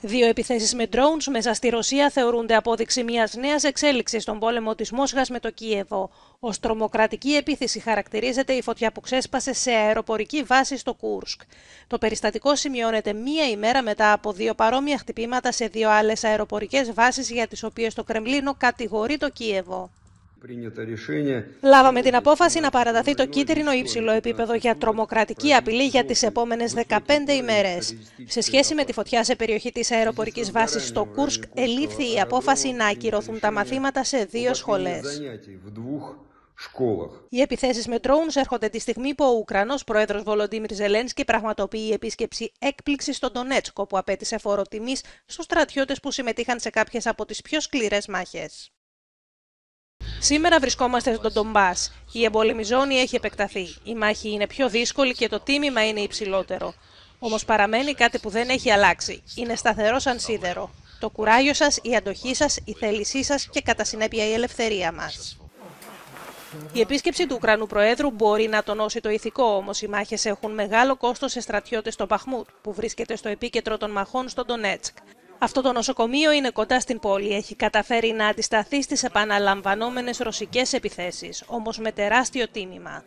Δύο επιθέσεις με ντρόουνς μέσα στη Ρωσία θεωρούνται απόδειξη μιας νέας εξέλιξης στον πόλεμο της Μόσχας με το Κίεβο. Ως τρομοκρατική επίθεση χαρακτηρίζεται η φωτιά που ξέσπασε σε αεροπορική βάση στο Κούρσκ. Το περιστατικό σημειώνεται μία ημέρα μετά από δύο παρόμοια χτυπήματα σε δύο άλλες αεροπορικές βάσεις για τις οποίες το Κρεμλίνο κατηγορεί το Κίεβο. Λάβαμε την απόφαση να παραταθεί το κίτρινο υψηλό επίπεδο για τρομοκρατική απειλή για τις επόμενες 15 ημέρες. Σε σχέση με τη φωτιά σε περιοχή της αεροπορικής βάσης στο Κούρσκ, ελήφθη η απόφαση να ακυρωθούν τα μαθήματα σε δύο σχολές. Οι επιθέσεις με τρόουν έρχονται τη στιγμή που ο Ουκρανός πρόεδρος Βολοντίμιρ Ζελένσκι πραγματοποιεί επίσκεψη έκπληξη στον Τονέτσκο που απέτησε φοροτιμή στους στρατιώτες που συμμετείχαν σε κάποιες από τις πιο σκληρές μάχες. Σήμερα βρισκόμαστε στον Ντομπάς. Η εμπόλεμη ζώνη έχει επεκταθεί. Η μάχη είναι πιο δύσκολη και το τίμημα είναι υψηλότερο. Όμως παραμένει κάτι που δεν έχει αλλάξει. Είναι σταθερό σαν σίδερο. Το κουράγιο σας, η αντοχή σας, η θέλησή σας και κατά συνέπεια η ελευθερία μας. Η επίσκεψη του Ουκρανού Προέδρου μπορεί να τονώσει το ηθικό, όμως οι μάχες έχουν μεγάλο κόστος σε στρατιώτες στο Παχμούτ, που βρίσκεται στο επίκεντρο των μαχών στο Ντονέτσκ. Αυτό το νοσοκομείο είναι κοντά στην πόλη. Έχει καταφέρει να αντισταθεί στις επαναλαμβανόμενες ρωσικές επιθέσεις, όμως με τεράστιο τίμημα.